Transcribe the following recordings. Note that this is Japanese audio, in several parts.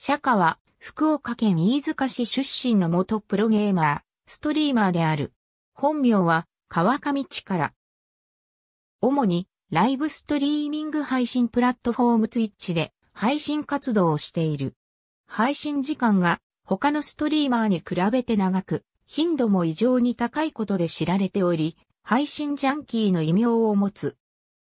釈迦は、福岡県飯塚市出身の元プロゲーマー、ストリーマーである。本名は、川上力。主に、ライブストリーミング配信プラットフォーム Twitch で、配信活動をしている。配信時間が、他のストリーマーに比べて長く、頻度も異常に高いことで知られており、配信ジャンキーの異名を持つ。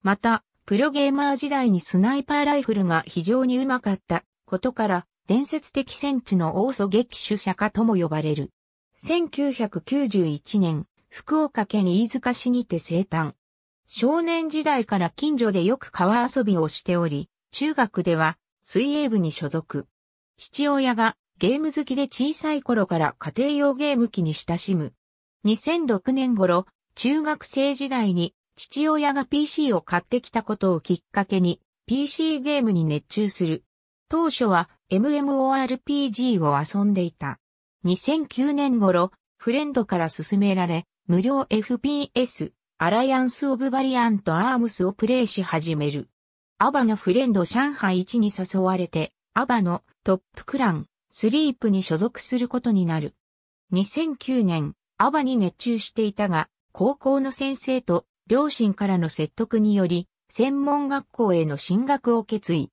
また、プロゲーマー時代にスナイパーライフルが非常にうまかったことから、伝説的戦地の大祖激主者化とも呼ばれる。1991年、福岡県飯塚市にて生誕。少年時代から近所でよく川遊びをしており、中学では水泳部に所属。父親がゲーム好きで小さい頃から家庭用ゲーム機に親しむ。2006年頃、中学生時代に父親が PC を買ってきたことをきっかけに PC ゲームに熱中する。当初は MMORPG を遊んでいた。2009年頃、フレンドから勧められ、無料 FPS、アライアンス・オブ・バリアント・アームスをプレイし始める。アバのフレンド上海一に誘われて、アバのトップクラン、スリープに所属することになる。2009年、アバに熱中していたが、高校の先生と両親からの説得により、専門学校への進学を決意。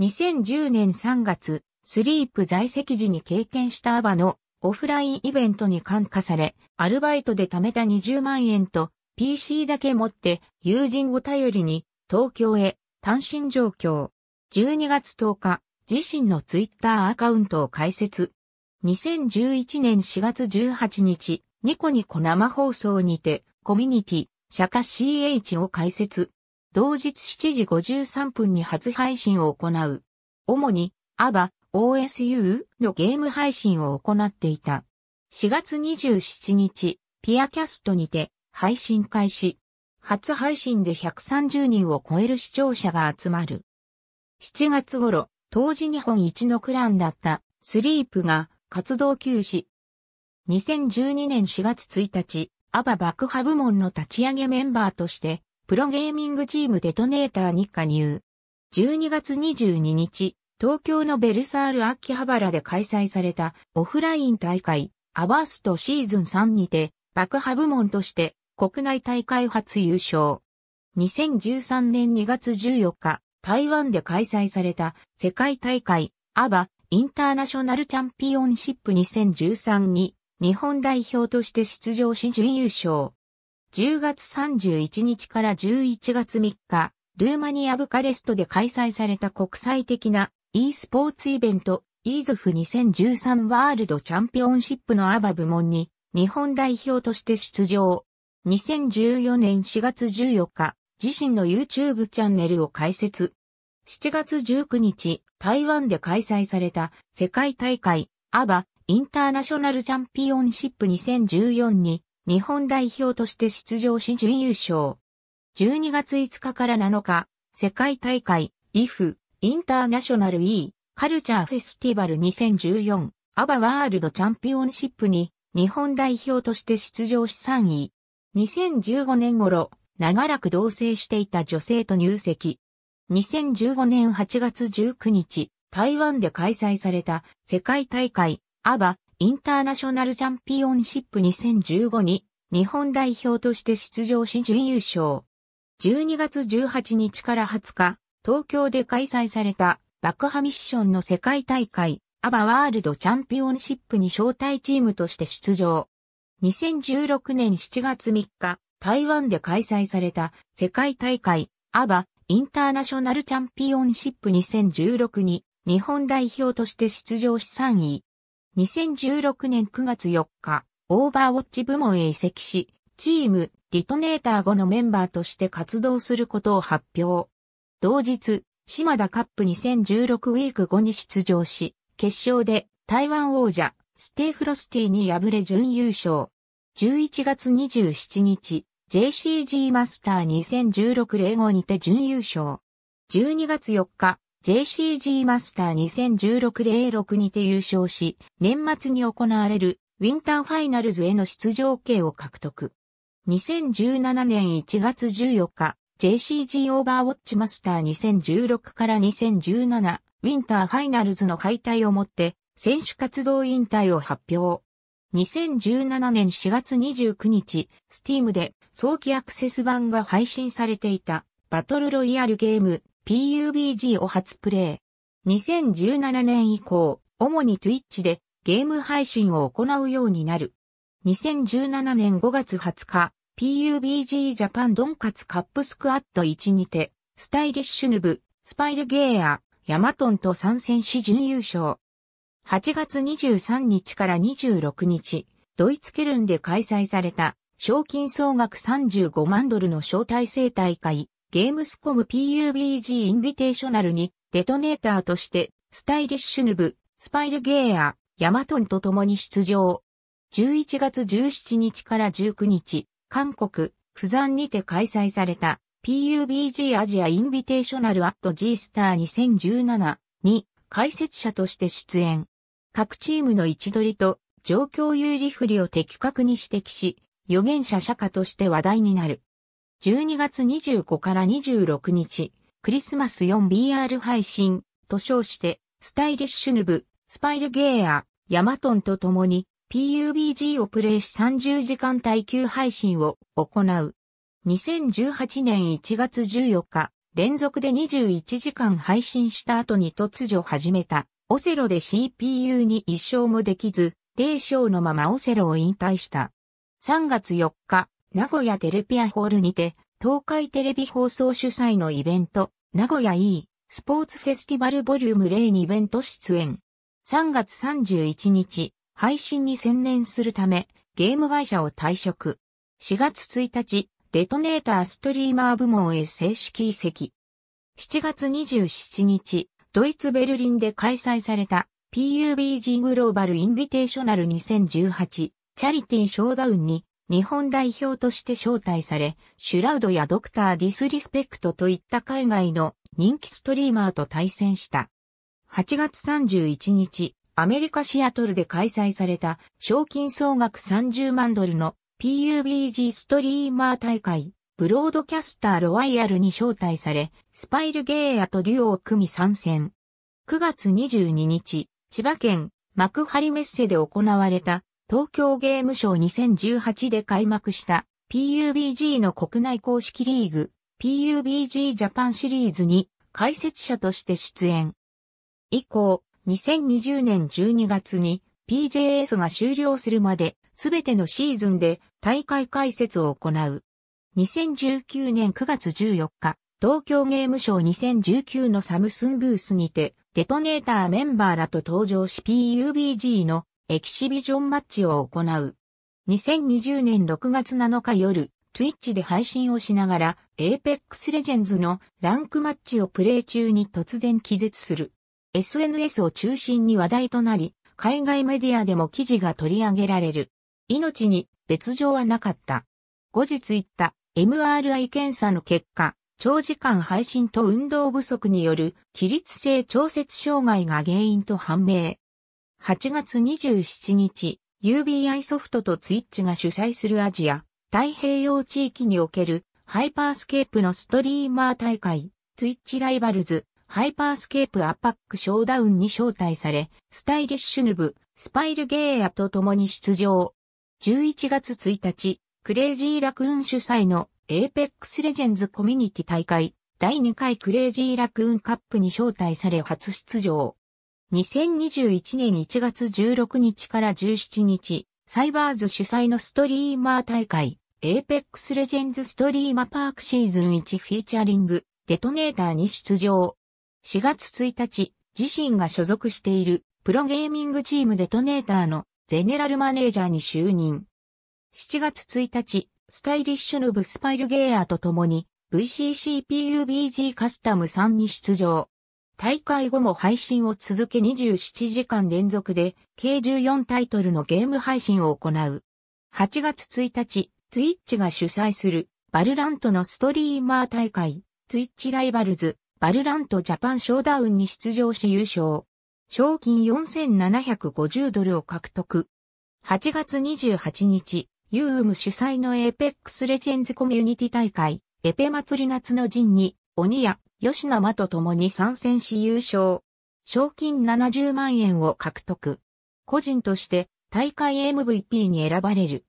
2010年3月、スリープ在籍時に経験したアバのオフラインイベントに感化され、アルバイトで貯めた20万円と PC だけ持って友人を頼りに東京へ単身状況。12月10日、自身のツイッターアカウントを開設。2011年4月18日、ニコニコ生放送にて、コミュニティ、社会 CH を開設。同日7時53分に初配信を行う。主に、ABBA、OSU のゲーム配信を行っていた。4月27日、ピアキャストにて配信開始。初配信で130人を超える視聴者が集まる。7月頃、当時日本一のクランだったスリープが活動休止。2012年4月1日、アバ爆破部門の立ち上げメンバーとしてプロゲーミングチームデトネーターに加入。12月22日、東京のベルサール秋葉原で開催されたオフライン大会、アバーストシーズン3にて、爆破部門として国内大会初優勝。2013年2月14日、台湾で開催された世界大会、アバインターナショナルチャンピオンシップ2013に日本代表として出場し準優勝。10月31日から11月3日、ルーマニア・ブカレストで開催された国際的な e スポーツイベント、イーズフ2013ワールドチャンピオンシップのアバ部門に日本代表として出場。2014年4月14日、自身の YouTube チャンネルを開設。7月19日、台湾で開催された世界大会、アバインターナショナルチャンピオンシップ2014に日本代表として出場し準優勝。12月5日から7日、世界大会、IF、インターナショナル E、カルチャーフェスティバル2014、アバワールドチャンピオンシップに、日本代表として出場し3位。2015年頃、長らく同棲していた女性と入籍。2015年8月19日、台湾で開催された世界大会、アバインターナショナルチャンピオンシップ2015に日本代表として出場し準優勝。12月18日から20日、東京で開催された爆破ミッションの世界大会、アバワールドチャンピオンシップに招待チームとして出場。2016年7月3日、台湾で開催された世界大会、アバインターナショナルチャンピオンシップ2016に日本代表として出場し3位。2016年9月4日、オーバーウォッチ部門へ移籍し、チーム、リトネーター後のメンバーとして活動することを発表。同日、島田カップ2016ウィーク後に出場し、決勝で台湾王者、ステイフロスティに敗れ準優勝。11月27日、JCG マスター2016 0 5にて準優勝。12月4日、JCG マスター2016-06にて優勝し、年末に行われるウィンターファイナルズへの出場権を獲得。2017年1月14日、JCG オーバーウォッチマスター2016から2017ウィンターファイナルズの敗退をもって選手活動引退を発表。2017年4月29日、スティームで早期アクセス版が配信されていたバトルロイヤルゲーム PUBG を初プレイ。2017年以降、主に Twitch でゲーム配信を行うようになる。2017年5月20日、PUBG ジャパンドンカツカップスクワット1にて、スタイリッシュヌブ、スパイルゲーア、ヤマトンと参戦し準優勝。8月23日から26日、ドイツケルンで開催された、賞金総額35万ドルの招待生大会、ゲームスコム PUBG インビテーショナルにデトネーターとしてスタイリッシュヌブ、スパイルゲーア、ヤマトンと共に出場。11月17日から19日、韓国、釜山にて開催された PUBG アジアインビテーショナルアット G スター2017に解説者として出演。各チームの位置取りと状況有利不利を的確に指摘し、予言者釈迦として話題になる。12月25から26日、クリスマス 4BR 配信と称して、スタイリッシュヌブ、スパイルゲーア、ヤマトンと共に PUBG をプレイし30時間耐久配信を行う。2018年1月14日、連続で21時間配信した後に突如始めた、オセロで CPU に一勝もできず、0勝のままオセロを引退した。3月4日、名古屋テレピアホールにて、東海テレビ放送主催のイベント、名古屋 E スポーツフェスティバルボリューム0にイベント出演。3月31日、配信に専念するため、ゲーム会社を退職。4月1日、デトネーターストリーマー部門へ正式移籍。7月27日、ドイツベルリンで開催された PUBG グローバルインビテーショナル2018チャリティーショーダウンに日本代表として招待され、シュラウドやドクター・ディスリスペクトといった海外の人気ストリーマーと対戦した。8月31日、アメリカシアトルで開催された賞金総額30万ドルの PUBG ストリーマー大会、ブロードキャスターロワイヤルに招待され、スパイルゲイアとデュオを組み参戦。9月22日、千葉県幕張メッセで行われた東京ゲームショー2018で開幕した PUBG の国内公式リーグ PUBG ジャパンシリーズに解説者として出演。以降、2020年12月に PJS が終了するまで、すべてのシーズンで大会解説を行う。2019年9月14日、東京ゲームショー2019のサムスンブースにて、デトネーターメンバーらと登場し PUBG のエキシビジョンマッチを行う。2020年6月7日夜、Twitch で配信をしながら、Apex Legends のランクマッチをプレイ中に突然気絶する。SNS を中心に話題となり、海外メディアでも記事が取り上げられる。命に別状はなかった。後日言った MRI 検査の結果、長時間配信と運動不足による起立性調節障害が原因と判明。8月27日、UBI ソフトとツイッチが主催するアジア、太平洋地域におけるハイパースケープのストリーマー大会、ツイッチライバルズ、ハイパースケープアパックショーダウンに招待され、スタイリッシュヌブ、スパイルゲイヤと共に出場。11月1日、クレイジーラクーン主催のエーペックスレジェンズコミュニティ大会、第2回クレイジーラクーンカップに招待され初出場。2021年1月16日から17日、サイバーズ主催のストリーマー大会、エーペックスレジェンズストリーマパークシーズン1フィーチャリング、デトネーターに出場。4月1日、自身が所属しているプロゲーミングチームデトネーターのゼネラルマネージャーに就任。7月1日、スタイリッシュヌブスパイルゲーアと共に VCCPUBG カスタム3に出場。大会後も配信を続け27時間連続で、計14タイトルのゲーム配信を行う。8月1日、Twitch が主催する、バルラントのストリーマー大会、Twitch ライバルズ、バルラントジャパンショーダウンに出場し優勝。賞金4750ドルを獲得。8月28日、ユーム主催のエーペックスレジェンズコミュニティ大会、エペ祭り夏の陣に、鬼や吉野間と共に参戦し優勝。賞金70万円を獲得。個人として大会 MVP に選ばれる。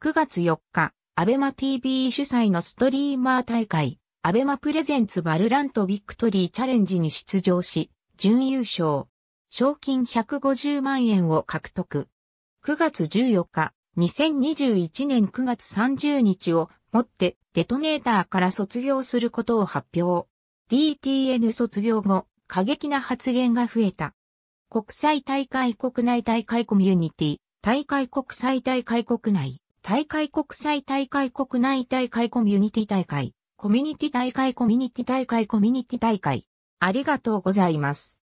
9月4日、アベマ TV 主催のストリーマー大会、アベマプレゼンツバルラントビクトリーチャレンジに出場し、準優勝。賞金150万円を獲得。9月14日、2021年9月30日をもってデトネーターから卒業することを発表。DTN 卒業後、過激な発言が増えた。国際大会国内大会コミュニティ、大会国際大会国内、大会国際大会国内大会コミュニティ大会、コミュニティ大会コミュニティ大会コミュニティ大会。ありがとうございます。